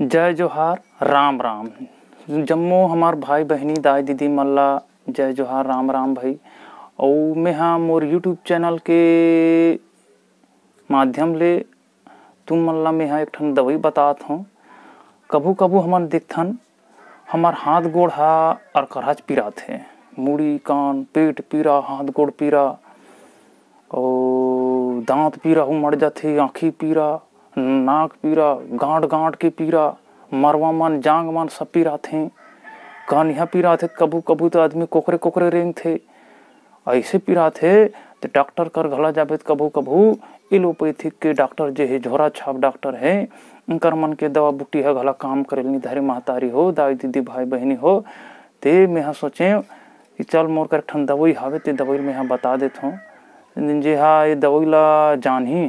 जय जोहार राम राम जम्मो हमार भाई बहनी दाई दीदी मल्ला जय जोहार राम राम भाई और मैं हाँ मोर यूट्यूब चैनल के माध्यम ले तुम मल्ला में हाँ एक ठन दवाई बतात हूँ कभू कभू हमन देखथन हमार हाथ गोड़ हा और करहज पीरा थे मूड़ी कान पेट पीरा हाथ गोड़ पीरा और दांत पीरा हूँ मर जाते आँखी पीरा नाक पीरा गांठ गांठ के पीरा मरवा मन जांग मन सब पीरा थे कन्हैया पीरा थे कबू कबू तो आदमी कोकरे कोकरे रेंग थे ऐसे पीरा थे तो डॉक्टर कर घला जाबे कबू कबू एलोपैथिक के डॉक्टर जे है झोरा छाप डॉक्टर है उनकर मन के दवा बुट्टी है घला काम नहीं धरे महतारी हो दाई दीदी भाई बहनी हो ते हाँ सोचे कि चल मोर कर ठंड दवाई हावे ते दवाई में हाँ बता देता हूँ जे हाँ ये दवाई ला ही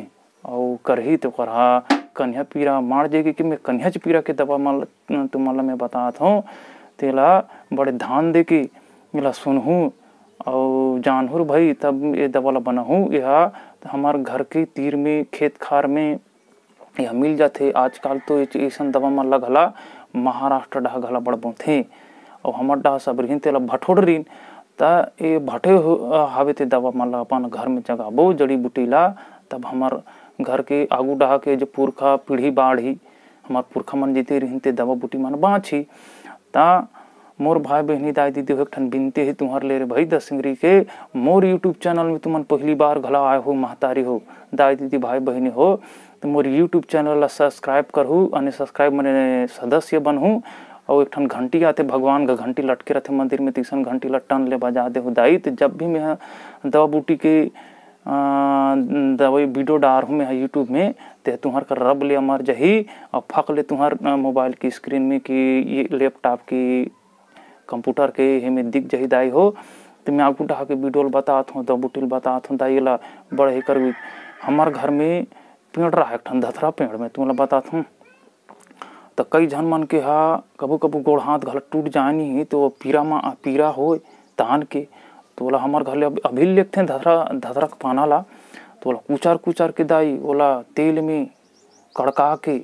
अहो करही तो करहा कन्या पीरा मार देगी कि मैं कन्याच पीरा के दवा माल तुम्हारा मैं बतात हूँ तेला तो बड़े ध्यान दे के एला सुनहूँ और जानहूर भाई तब ये दवा ला बनाहूँ यह हमारे घर के तीर में खेत खार में यह मिल जाते आजकल तो ऐसा दवा मल घला महाराष्ट्र डाह घला बड़ बहुत बोथे और हमारे डाह सब रही तेला तो भटोड़ रही ता ये भटे हावे ते दवा मल अपन घर में जगाबो जड़ी बूटी ला तब हमारे घर के आगू डहा के जो पुरखा पीढ़ी बाढ़ी हमारे पुरखा मन जीते रहते दवा बूटी मन बाँची ता मोर भाई बहनी दाई दीदी हो ठन बिनते है तुम्हार ले रे भाई दसिंगरी के मोर यूट्यूब चैनल में तुमन पहली बार घला आए हो महतारी हो दाई दीदी भाई बहनी हो तो मोर यूट्यूब चैनल ला सब्सक्राइब करू अने सब्सक्राइब मैंने सदस्य बनू और एक ठन घंटी आते भगवान का घंटी लटके रहते मंदिर में तीसन घंटी लटन ले बजा दे हो दाई तो जब भी मैं दवा बूटी के दवाई वीडियो डार हूँ मैं यूट्यूब में ते तुम्हार का रब ले मर जाही और फक ले तुम्हार मोबाइल की स्क्रीन में कि ये लैपटॉप की कंप्यूटर के हमें दिख जाही दाई हो तो मैं आपको डहा के वीडियो बतात हूँ दब बतात हूँ दाई ला बड़े ही कर हमार घर में पेड़ रहा एक ठन धथरा पेड़ में तुम बतात हूँ तो कई जन मन के हा कबू कभू गोड़ हाथ घर टूट जानी तो पीरा माँ पीरा हो तान के तो बोला हमार घर ले अभी लेखते धधरा धधरक पाना ला तो बोला कुचार कुचार के दाई बोला तेल में कड़का के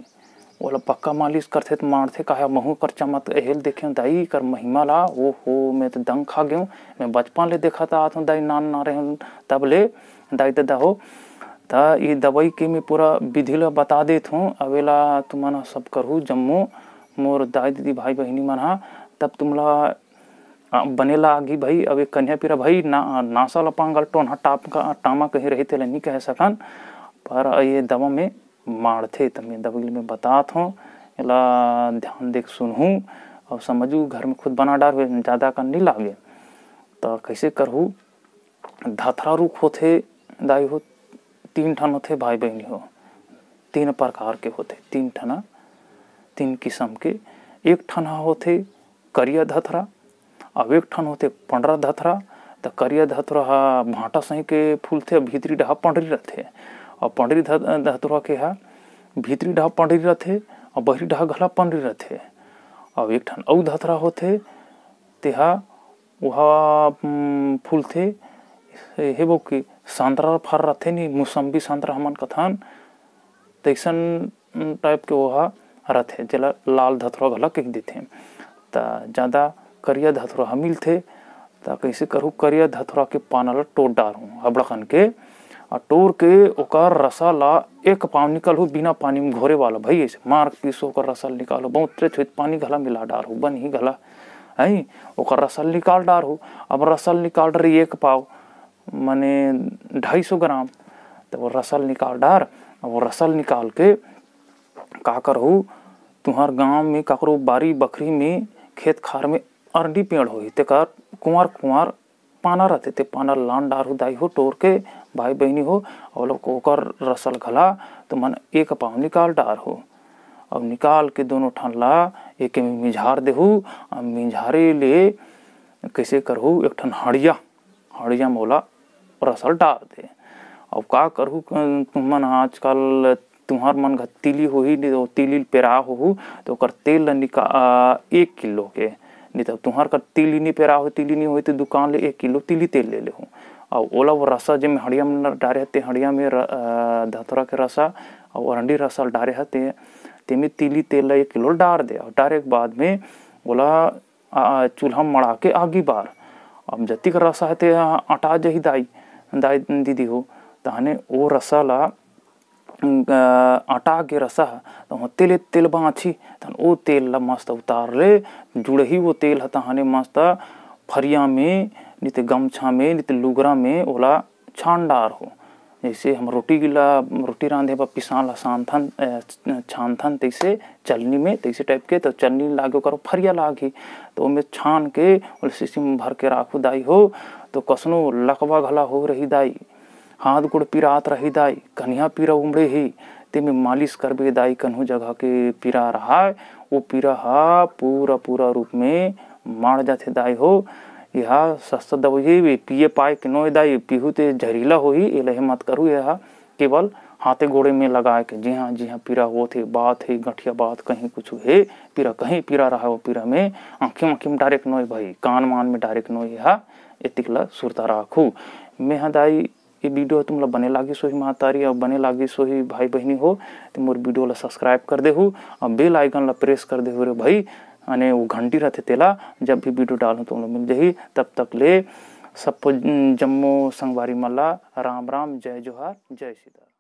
बोला पक्का मालिश करते तो मारते कहा महू कर चमत हेल देखे दाई कर महिमा ला ओ हो मैं तो दंग खा गयूँ मैं बचपन ले देखा था आता तो दाई नान ना रहे तब ले दाई तो दादा दहो ता ये दवाई के मैं पूरा विधि ला बता देता हूँ अवेला तुम्हारा सब करूँ जम्मू मोर दाई दीदी भाई बहनी मन तब तुमला बनेला आगी भाई अब एक कन्या पीरा भाई ना नासल पांगल टोना टाप का टामा कहीं रही थे नहीं कह सकन पर ये दवा में मार थे तमें दबगल में बतात हूँ एला ध्यान देख हूँ अब समझू घर में खुद बना डार ज़्यादा का नहीं लागे तो कैसे करूँ धाथरा रुख होते दाई हो तीन ठन होते भाई बहनी हो तीन प्रकार के होते तीन ठना तीन किस्म के एक ठना होते करिया धथरा एक होते पंडरा धथरा तो करिया धतुरा हा भाटा सही के फूल थे भीतरी डहा पंडरी रहते और पंडरी धतुरा के हा भीतरी डहा पंडरी रहते और बहरी डहा घला पंडरी रहते अब एक ठन अउ धतरा होते तेहा वहा फूल थे हे वो कि सांतरा फर रहते नी मौसम्बी सांतरा हमन कथन तैसन टाइप के वहा रहते जला लाल धतरा घला कह देते ज़्यादा करिया धतुरा हमिल थे ताकि इसे करिया धथुरा के पाना ला टोट डारू अबड़कन के आ टोर के ओकर रसा ला एक पाव निकलू बिना पानी में घोरे वाला भाई ऐसे मार पीसो ओकर रसल निकालो बहुत तेज पानी घला मिला डारू बन ही घला है ओकर रसल निकाल डारू अब रसल निकाल रही एक पाव मने ढाई सौ ग्राम तो वो रसल निकाल डार वो रसल निकाल के का करू तुम्हार गांव में ककरो बारी बकरी में खेत खार में अरंडी पेड़ होई तेकार कुंवर कुंवर पाना रहते ते पाना लान डार हो दाई हो टोर के भाई बहनी हो और लोग कोकर रसल घला तो मन एक पाँव निकाल डार हो अब निकाल के दोनों ठान ला एक मिझार देहू और मिझारे ले कैसे करहू एक ठन हड़िया हड़िया मोला रसल डार दे अब का करहू मन आजकल तुम्हार मन घ तिली होही तिली पेरा हो तो कर तेल निकाल एक किलो के नहीं तो तुम्हार का तिली नहीं पेरा हो तिली नहीं हो तो दुकान ले एक किलो तिली तेल ले लेहूँ और ओला वो रसा जिम हड़िया में डारे हते हड़िया में धतरा के रसा और अरंडी रसा डारे हते ते में तिली तेल एक किलो डार दे और डारे के बाद में ओला चूल्हा मड़ा के आगे बार अब जतिक रसा हते आटा जही दाई दाई दीदी हो तहने तो वो रसा ला आटा के रस तो तेल तेल बाँची तन तो तेल ला मस्त उतार ले जुड़े ही वो तेल है तहाने तो मस्त फरिया में नित गमछा में नित लुगरा में ओला छान हो जैसे हम रोटी गिला रोटी रांधे बा पिसान ला सांथन छानथन तैसे तो चलनी में तैसे टाइप के तो चलनी लागे करो फरिया लागे तो ओमे छान के और शीशी में भर के राखू दाई हो तो कसनो लकवा घला हो रही दाई हाथ गोड़ पिरात रही दाई कन्हिया पीरा उमड़े ही तेमे मालिश कर बे दाई कन्हू जगह के पीरा रहा वो पीरा हा पूरा पूरा रूप में मार जाते दाई हो यह सस्ता दवाई वे पिए पाए के नो दाई पीहू ते जहरीला हो ही एलह मत करू यह केवल हाथे घोड़े में लगा के जी हाँ जी हाँ पीरा वो थे बात है गठिया बात कहीं कुछ है पीरा कहीं पीरा रहा वो पीरा में आँखी आँखी में डायरेक्ट नोए भाई कान मान में डायरेक्ट नोए यह इतिकला सुरता राखू मेहदाई ये वीडियो तुम लोग बने लागी सो ही महातारी और बने लागी सो ही भाई बहनी हो तो मोर वीडियो ला सब्सक्राइब कर देहू और बेल आइकन ला प्रेस कर देहू रे भाई अने वो घंटी रहते तेला जब भी वीडियो डालूँ तुम तो लोग मिल जाही तब तक ले सब जम्मू संगवारी मल्ला राम राम जय जोहार जय सीता